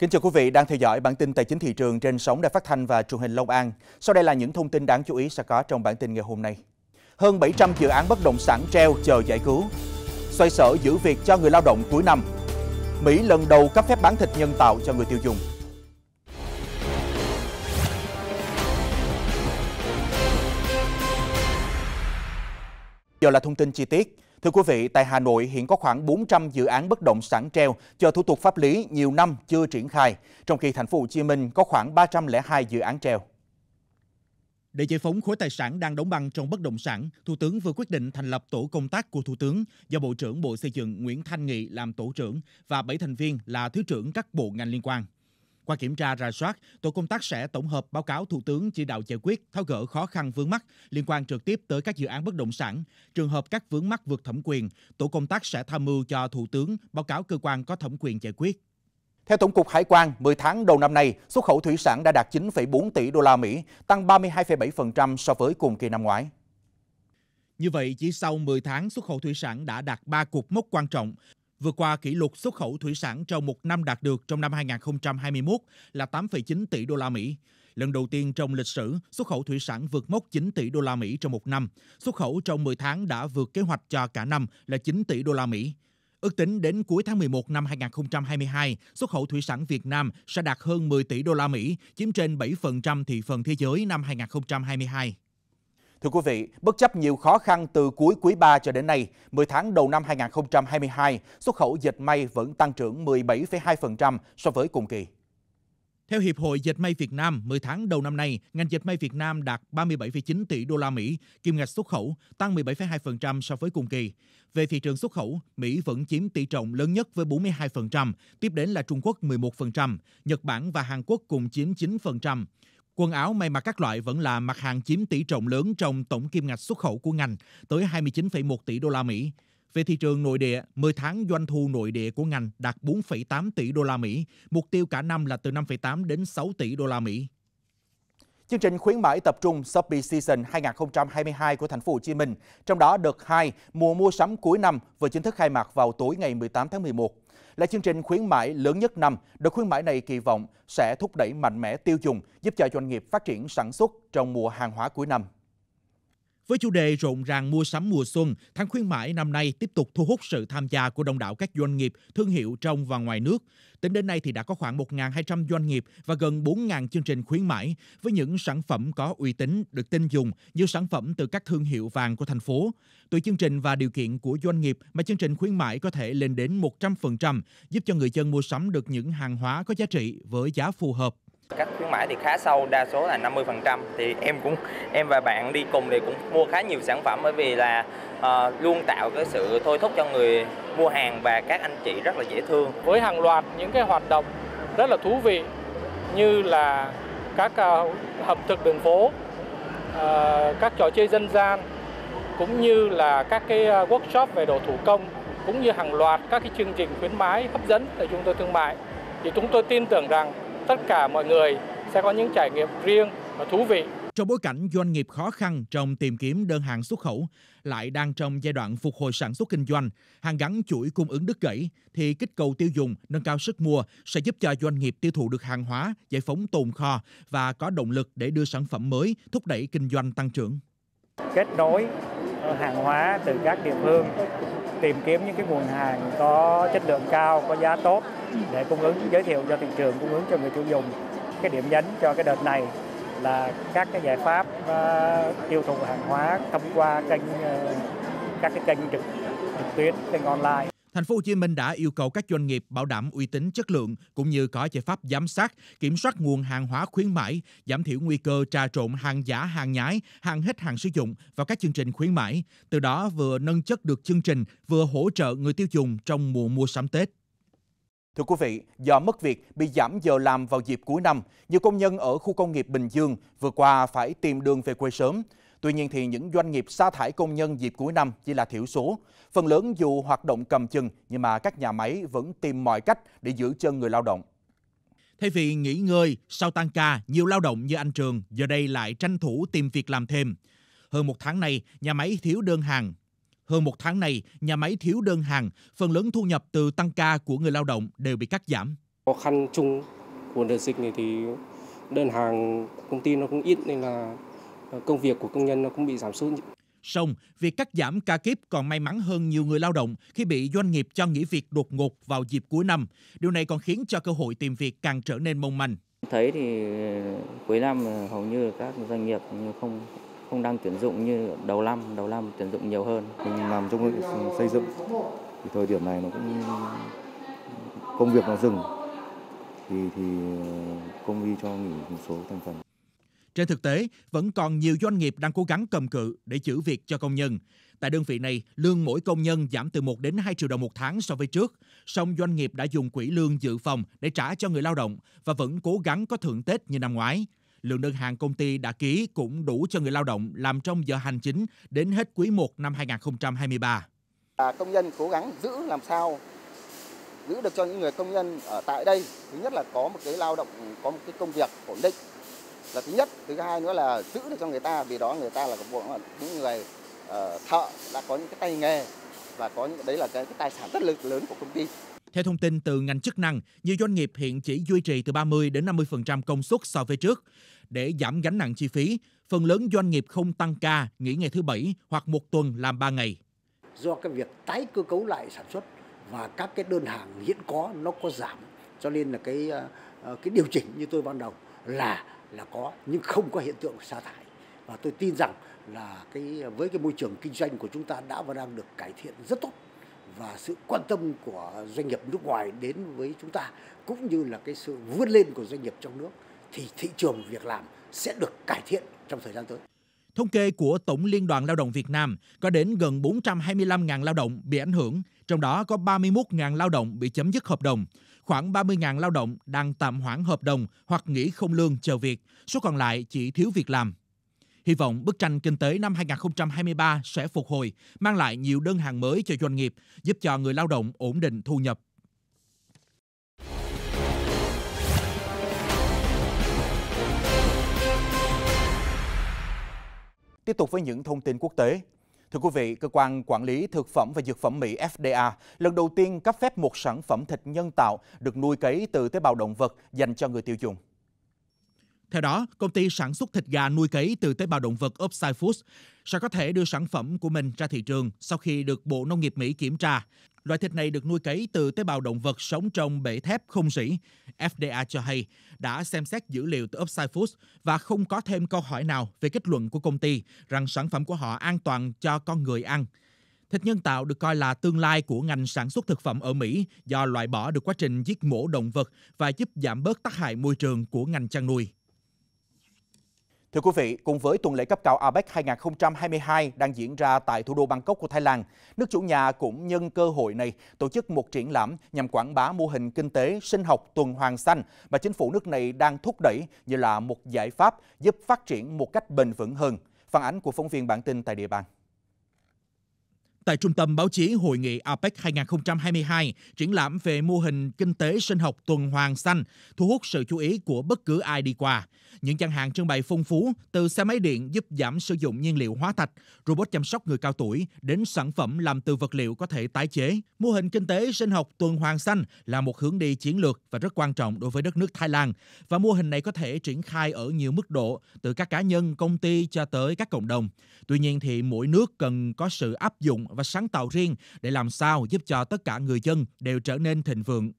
Kính chào quý vị đang theo dõi bản tin tài chính thị trường trên sóng Đài Phát thanh và Truyền hình Long An. Sau đây là những thông tin đáng chú ý sẽ có trong bản tin ngày hôm nay. Hơn 700 dự án bất động sản treo chờ giải cứu. Xoay sở giữ việc cho người lao động cuối năm. Mỹ lần đầu cấp phép bán thịt nhân tạo cho người tiêu dùng. Giờ là thông tin chi tiết. Thưa quý vị, tại Hà Nội hiện có khoảng 400 dự án bất động sản treo chờ thủ tục pháp lý nhiều năm chưa triển khai, trong khi thành phố Hồ Chí Minh có khoảng 302 dự án treo. Để giải phóng khối tài sản đang đóng băng trong bất động sản, Thủ tướng vừa quyết định thành lập tổ công tác của Thủ tướng do Bộ trưởng Bộ Xây dựng Nguyễn Thanh Nghị làm tổ trưởng và 7 thành viên là Thứ trưởng các bộ ngành liên quan. Qua kiểm tra rà soát, tổ công tác sẽ tổng hợp báo cáo Thủ tướng chỉ đạo giải quyết, tháo gỡ khó khăn vướng mắt liên quan trực tiếp tới các dự án bất động sản. Trường hợp các vướng mắc vượt thẩm quyền, tổ công tác sẽ tham mưu cho Thủ tướng báo cáo cơ quan có thẩm quyền giải quyết. Theo Tổng cục Hải quan, 10 tháng đầu năm nay, xuất khẩu thủy sản đã đạt 9,4 tỷ đô la Mỹ, tăng 32,7% so với cùng kỳ năm ngoái. Như vậy, chỉ sau 10 tháng, xuất khẩu thủy sản đã đạt 3 cuộc mốc quan trọng vừa qua kỷ lục xuất khẩu thủy sản trong một năm đạt được trong năm 2021 là 8,9 tỷ đô la Mỹ. Lần đầu tiên trong lịch sử, xuất khẩu thủy sản vượt mốc 9 tỷ đô la Mỹ trong một năm. Xuất khẩu trong 10 tháng đã vượt kế hoạch cho cả năm là 9 tỷ đô la Mỹ. Ước tính đến cuối tháng 11 năm 2022, xuất khẩu thủy sản Việt Nam sẽ đạt hơn 10 tỷ đô la Mỹ, chiếm trên 7% thị phần thế giới năm 2022. Thưa quý vị, bất chấp nhiều khó khăn từ cuối quý 3 cho đến nay, 10 tháng đầu năm 2022, xuất khẩu dệt may vẫn tăng trưởng 17,2% so với cùng kỳ. Theo Hiệp hội Dệt may Việt Nam, 10 tháng đầu năm nay, ngành dệt may Việt Nam đạt 37,9 tỷ đô la Mỹ, kim ngạch xuất khẩu tăng 17,2% so với cùng kỳ. Về thị trường xuất khẩu, Mỹ vẫn chiếm tỷ trọng lớn nhất với 42%, tiếp đến là Trung Quốc 11%, Nhật Bản và Hàn Quốc cùng chiếm 9%. Quần áo may mặc các loại vẫn là mặt hàng chiếm tỷ trọng lớn trong tổng kim ngạch xuất khẩu của ngành, tới 29,1 tỷ đô la Mỹ. Về thị trường nội địa, 10 tháng doanh thu nội địa của ngành đạt 4,8 tỷ đô la Mỹ, mục tiêu cả năm là từ 5,8 đến 6 tỷ đô la Mỹ. Chương trình khuyến mãi tập trung Shopee Season 2022 của thành phố Hồ Chí Minh, trong đó đợt 2 mùa mua sắm cuối năm vừa chính thức khai mạc vào tối ngày 18 tháng 11. Là chương trình khuyến mãi lớn nhất năm, đợt khuyến mãi này kỳ vọng sẽ thúc đẩy mạnh mẽ tiêu dùng, giúp cho doanh nghiệp phát triển sản xuất trong mùa hàng hóa cuối năm. Với chủ đề rộn ràng mua sắm mùa xuân, tháng khuyến mãi năm nay tiếp tục thu hút sự tham gia của đông đảo các doanh nghiệp, thương hiệu trong và ngoài nước. Tính đến nay thì đã có khoảng 1.200 doanh nghiệp và gần 4.000 chương trình khuyến mãi với những sản phẩm có uy tín được tin dùng như sản phẩm từ các thương hiệu vàng của thành phố. Tùy chương trình và điều kiện của doanh nghiệp mà chương trình khuyến mãi có thể lên đến 100%, giúp cho người dân mua sắm được những hàng hóa có giá trị với giá phù hợp. Các khuyến mãi thì khá sâu đa số là 50% thì em cũng em và bạn đi cùng thì cũng mua khá nhiều sản phẩm bởi vì là uh, luôn tạo cái sự thôi thúc cho người mua hàng và các anh chị rất là dễ thương với hàng loạt những cái hoạt động rất là thú vị như là các uh, thực đường phố uh, các trò chơi dân gian cũng như là các cái workshop về đồ thủ công cũng như hàng loạt các cái chương trình khuyến mãi hấp dẫn tại trung tâm thương mại thì chúng tôi tin tưởng rằng tất cả mọi người sẽ có những trải nghiệm riêng và thú vị. Trong bối cảnh doanh nghiệp khó khăn trong tìm kiếm đơn hàng xuất khẩu, lại đang trong giai đoạn phục hồi sản xuất kinh doanh, hàng gắn chuỗi cung ứng đứt gãy, thì kích cầu tiêu dùng, nâng cao sức mua sẽ giúp cho doanh nghiệp tiêu thụ được hàng hóa, giải phóng tồn kho và có động lực để đưa sản phẩm mới, thúc đẩy kinh doanh tăng trưởng. Kết nối ờ, hàng hóa từ các địa phương tìm kiếm những cái nguồn hàng có chất lượng cao, có giá tốt để cung ứng giới thiệu cho thị trường, cung ứng cho người tiêu dùng cái điểm nhấn cho cái đợt này là các cái giải pháp uh, tiêu thụ hàng hóa thông qua kênh uh, các cái kênh trực, trực tuyến kênh online Thành phố Hồ Chí Minh đã yêu cầu các doanh nghiệp bảo đảm uy tín chất lượng cũng như có giải pháp giám sát, kiểm soát nguồn hàng hóa khuyến mãi, giảm thiểu nguy cơ trà trộn hàng giả, hàng nhái, hàng hết hàng sử dụng vào các chương trình khuyến mãi. Từ đó vừa nâng chất được chương trình, vừa hỗ trợ người tiêu dùng trong mùa mua sắm Tết. Thưa quý vị, do mất việc bị giảm giờ làm vào dịp cuối năm, nhiều công nhân ở khu công nghiệp Bình Dương vừa qua phải tìm đường về quê sớm. Tuy nhiên thì những doanh nghiệp sa thải công nhân dịp cuối năm chỉ là thiểu số. Phần lớn dù hoạt động cầm chừng nhưng mà các nhà máy vẫn tìm mọi cách để giữ chân người lao động. Thay vì nghỉ ngơi sau tan ca, nhiều lao động như anh Trường giờ đây lại tranh thủ tìm việc làm thêm. Hơn một tháng nay, nhà máy thiếu đơn hàng hơn một tháng nay, nhà máy thiếu đơn hàng, phần lớn thu nhập từ tăng ca của người lao động đều bị cắt giảm. Khó khăn chung của đợt dịch này thì đơn hàng công ty nó cũng ít nên là công việc của công nhân nó cũng bị giảm sút. xong việc cắt giảm ca kíp còn may mắn hơn nhiều người lao động khi bị doanh nghiệp cho nghỉ việc đột ngột vào dịp cuối năm. Điều này còn khiến cho cơ hội tìm việc càng trở nên mong manh. Thấy thì cuối năm hầu như các doanh nghiệp như không không đang tuyển dụng như đầu năm đầu năm tuyển dụng nhiều hơn mình làm trong xây dựng thì thời điểm này nó cũng công việc nó dừng thì thì công ty cho nghỉ một số thành phần trên thực tế, vẫn còn nhiều doanh nghiệp đang cố gắng cầm cự để giữ việc cho công nhân. Tại đơn vị này, lương mỗi công nhân giảm từ 1 đến 2 triệu đồng một tháng so với trước. Song doanh nghiệp đã dùng quỹ lương dự phòng để trả cho người lao động và vẫn cố gắng có thưởng Tết như năm ngoái. Lượng đơn hàng công ty đã ký cũng đủ cho người lao động làm trong giờ hành chính đến hết quý 1 năm 2023. À, công nhân cố gắng giữ làm sao giữ được cho những người công nhân ở tại đây thứ nhất là có một cái lao động có một cái công việc ổn định là thứ nhất thứ hai nữa là giữ được cho người ta vì đó người ta là những người uh, thợ đã có những cái tay nghề và có những đấy là cái, cái tài sản rất lớn của công ty theo thông tin từ ngành chức năng, nhiều doanh nghiệp hiện chỉ duy trì từ 30 đến 50% công suất so với trước. Để giảm gánh nặng chi phí, phần lớn doanh nghiệp không tăng ca, nghỉ ngày thứ Bảy hoặc một tuần làm 3 ngày. Do cái việc tái cơ cấu lại sản xuất và các cái đơn hàng hiện có nó có giảm cho nên là cái ờ, ờ, cái điều chỉnh như tôi ban đầu là là có nhưng không có hiện tượng sa thải và tôi tin rằng là cái với cái môi trường kinh doanh của chúng ta đã và đang được cải thiện rất tốt và sự quan tâm của doanh nghiệp nước ngoài đến với chúng ta cũng như là cái sự vươn lên của doanh nghiệp trong nước thì thị trường việc làm sẽ được cải thiện trong thời gian tới. Thống kê của Tổng Liên đoàn Lao động Việt Nam có đến gần 425.000 lao động bị ảnh hưởng, trong đó có 31.000 lao động bị chấm dứt hợp đồng, khoảng 30.000 lao động đang tạm hoãn hợp đồng hoặc nghỉ không lương chờ việc, số còn lại chỉ thiếu việc làm. Hy vọng bức tranh kinh tế năm 2023 sẽ phục hồi, mang lại nhiều đơn hàng mới cho doanh nghiệp, giúp cho người lao động ổn định thu nhập. Tiếp tục với những thông tin quốc tế. Thưa quý vị, cơ quan quản lý thực phẩm và dược phẩm Mỹ FDA lần đầu tiên cấp phép một sản phẩm thịt nhân tạo được nuôi cấy từ tế bào động vật dành cho người tiêu dùng. Theo đó, công ty sản xuất thịt gà nuôi cấy từ tế bào động vật Upside Foods sẽ có thể đưa sản phẩm của mình ra thị trường sau khi được Bộ Nông nghiệp Mỹ kiểm tra. Loại thịt này được nuôi cấy từ tế bào động vật sống trong bể thép không rỉ. FDA cho hay đã xem xét dữ liệu từ Upside Foods và không có thêm câu hỏi nào về kết luận của công ty rằng sản phẩm của họ an toàn cho con người ăn. Thịt nhân tạo được coi là tương lai của ngành sản xuất thực phẩm ở Mỹ do loại bỏ được quá trình giết mổ động vật và giúp giảm bớt tác hại môi trường của ngành chăn nuôi. Thưa quý vị, cùng với tuần lễ cấp cao APEC 2022 đang diễn ra tại thủ đô Bangkok của Thái Lan, nước chủ nhà cũng nhân cơ hội này tổ chức một triển lãm nhằm quảng bá mô hình kinh tế sinh học tuần hoàn xanh mà chính phủ nước này đang thúc đẩy như là một giải pháp giúp phát triển một cách bền vững hơn. Phản ánh của phóng viên bản tin tại địa bàn. Tại Trung tâm Báo chí Hội nghị APEC 2022, triển lãm về mô hình kinh tế sinh học tuần hoàn xanh thu hút sự chú ý của bất cứ ai đi qua. Những gian hàng trưng bày phong phú từ xe máy điện giúp giảm sử dụng nhiên liệu hóa thạch, robot chăm sóc người cao tuổi đến sản phẩm làm từ vật liệu có thể tái chế. Mô hình kinh tế sinh học tuần hoàn xanh là một hướng đi chiến lược và rất quan trọng đối với đất nước Thái Lan và mô hình này có thể triển khai ở nhiều mức độ từ các cá nhân, công ty cho tới các cộng đồng. Tuy nhiên thì mỗi nước cần có sự áp dụng và sáng tạo riêng để làm sao giúp cho tất cả người dân đều trở nên thịnh vượng.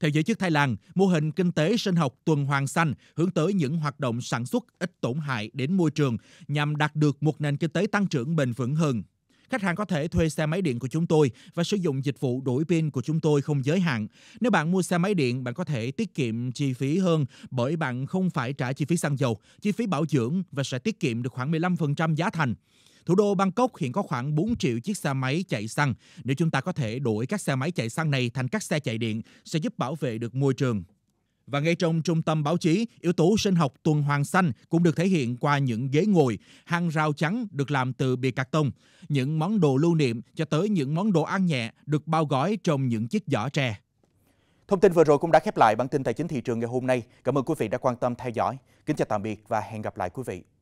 Theo giới chức Thái Lan, mô hình kinh tế sinh học tuần hoàn xanh hướng tới những hoạt động sản xuất ít tổn hại đến môi trường nhằm đạt được một nền kinh tế tăng trưởng bền vững hơn. Khách hàng có thể thuê xe máy điện của chúng tôi và sử dụng dịch vụ đổi pin của chúng tôi không giới hạn. Nếu bạn mua xe máy điện, bạn có thể tiết kiệm chi phí hơn bởi bạn không phải trả chi phí xăng dầu, chi phí bảo dưỡng và sẽ tiết kiệm được khoảng 15% giá thành. Thủ đô Bangkok hiện có khoảng 4 triệu chiếc xe máy chạy xăng. Nếu chúng ta có thể đổi các xe máy chạy xăng này thành các xe chạy điện, sẽ giúp bảo vệ được môi trường. Và ngay trong trung tâm báo chí, yếu tố sinh học tuần hoàn xanh cũng được thể hiện qua những ghế ngồi, hàng rào trắng được làm từ bìa cạc tông, những món đồ lưu niệm cho tới những món đồ ăn nhẹ được bao gói trong những chiếc giỏ tre. Thông tin vừa rồi cũng đã khép lại bản tin tài chính thị trường ngày hôm nay. Cảm ơn quý vị đã quan tâm theo dõi. Kính chào tạm biệt và hẹn gặp lại quý vị.